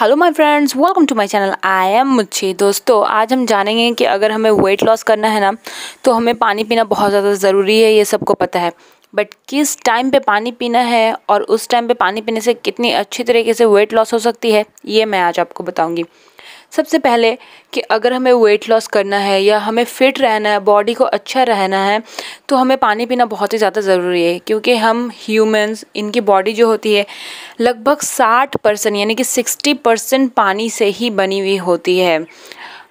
hello my friends welcome to my channel I am मुच्छी दोस्तों आज हम जानेंगे कि अगर हमें वेट लॉस करना है ना तो हमें पानी पीना बहुत ज़्यादा ज़रूरी है ये सबको पता है बट किस टाइम पे पानी पीना है और उस टाइम पे पानी पीने से कितनी अच्छी तरीके से वेट लॉस हो सकती है ये मैं आज आपको बताऊँगी सबसे पहले कि अगर हमें वेट लॉस करना है या हमें फिट रहना है बॉडी को अच्छा रहना है तो हमें पानी पीना बहुत ही ज़्यादा ज़रूरी है क्योंकि हम ह्यूमंस इनकी बॉडी जो होती है लगभग साठ परसेंट यानी कि सिक्सटी परसेंट पानी से ही बनी हुई होती है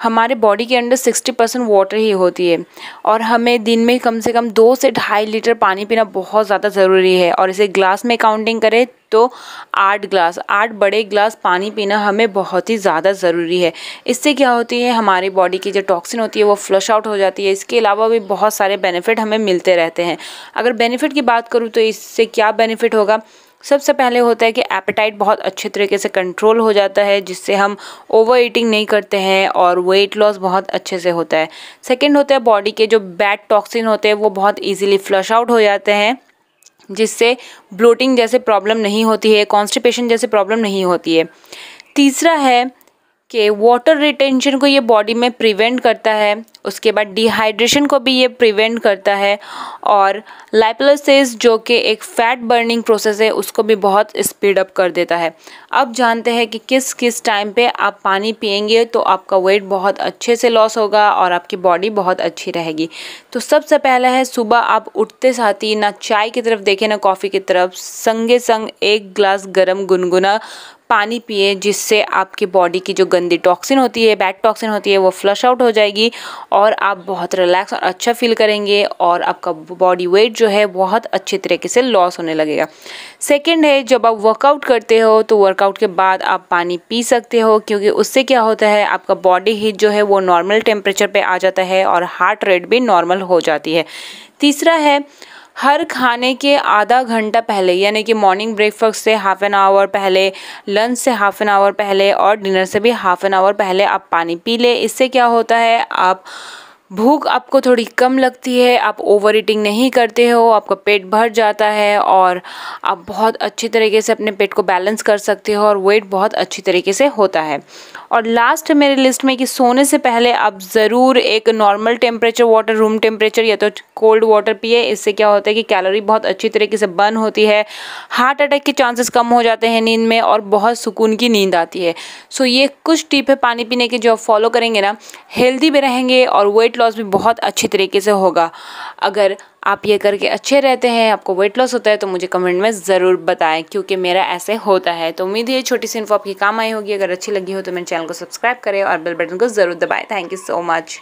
हमारे बॉडी के अंदर 60 परसेंट वाटर ही होती है और हमें दिन में कम से कम दो से ढाई लीटर पानी पीना बहुत ज़्यादा ज़रूरी है और इसे ग्लास में काउंटिंग करें तो आठ ग्लास आठ बड़े ग्लास पानी पीना हमें बहुत ही ज़्यादा ज़रूरी है इससे क्या होती है हमारी बॉडी की जो टॉक्सिन होती है वो फ्लश आउट हो जाती है इसके अलावा भी बहुत सारे बेनिफिट हमें मिलते रहते हैं अगर बेनिफिट की बात करूँ तो इससे क्या बेनिफिट होगा सबसे पहले होता है कि एपेटाइट बहुत अच्छे तरीके से कंट्रोल हो जाता है जिससे हम ओवर ईटिंग नहीं करते हैं और वेट लॉस बहुत अच्छे से होता है सेकेंड होता है बॉडी के जो बैड टॉक्सिन होते हैं वो बहुत ईजिली फ्लश आउट हो जाते हैं जिससे ब्लोटिंग जैसे प्रॉब्लम नहीं होती है कॉन्स्टिपेशन जैसे प्रॉब्लम नहीं होती है तीसरा है कि वाटर रिटेंशन को ये बॉडी में प्रिवेंट करता है उसके बाद डिहाइड्रेशन को भी ये प्रिवेंट करता है और लाइपोलिसिस जो कि एक फैट बर्निंग प्रोसेस है उसको भी बहुत स्पीड अप कर देता है अब जानते हैं कि किस किस टाइम पे आप पानी पियेंगे तो आपका वेट बहुत अच्छे से लॉस होगा और आपकी बॉडी बहुत अच्छी रहेगी तो सबसे पहला है सुबह आप उठते साथ ही ना चाय की तरफ देखें ना कॉफ़ी की तरफ संगे संग एक ग्लास गर्म गुनगुना पानी पिए जिससे आपकी बॉडी की जो गंदी टॉक्सिन होती है बैड टॉक्सिन होती है वो फ्लश आउट हो जाएगी और आप बहुत रिलैक्स और अच्छा फील करेंगे और आपका बॉडी वेट जो है बहुत अच्छे तरीके से लॉस होने लगेगा सेकेंड है जब आप वर्कआउट करते हो तो वर्कआउट के बाद आप पानी पी सकते हो क्योंकि उससे क्या होता है आपका बॉडी हीट जो है वो नॉर्मल टेम्परेचर पर आ जाता है और हार्ट रेट भी नॉर्मल हो जाती है तीसरा है हर खाने के आधा घंटा पहले यानी कि मॉर्निंग ब्रेकफास्ट से हाफ एन आवर पहले लंच से हाफ एन आवर पहले और डिनर से भी हाफ एन आवर पहले आप पानी पी लें इससे क्या होता है आप भूख आपको थोड़ी कम लगती है आप ओवर ईटिंग नहीं करते हो आपका पेट भर जाता है और आप बहुत अच्छी तरीके से अपने पेट को बैलेंस कर सकते हो और वेट बहुत अच्छी तरीके से होता है और लास्ट मेरे लिस्ट में कि सोने से पहले आप ज़रूर एक normal temperature water room temperature या तो कोल्ड वाटर पिए इससे क्या होता है कि कैलोरी बहुत अच्छी तरीके से बर्न होती है हार्ट अटैक के चांसेस कम हो जाते हैं नींद में और बहुत सुकून की नींद आती है सो ये कुछ टिप है पानी पीने के जो आप फॉलो करेंगे ना हेल्दी भी रहेंगे और वेट लॉस लॉस भी बहुत अच्छे तरीके से होगा अगर आप ये करके अच्छे रहते हैं आपको वेट लॉस होता है तो मुझे कमेंट में ज़रूर बताएं क्योंकि मेरा ऐसे होता है तो उम्मीद है छोटी सी इन्फो आपकी काम आई होगी अगर अच्छी लगी हो तो मेरे चैनल को सब्सक्राइब करें और बेल बटन को ज़रूर दबाएँ थैंक यू सो मच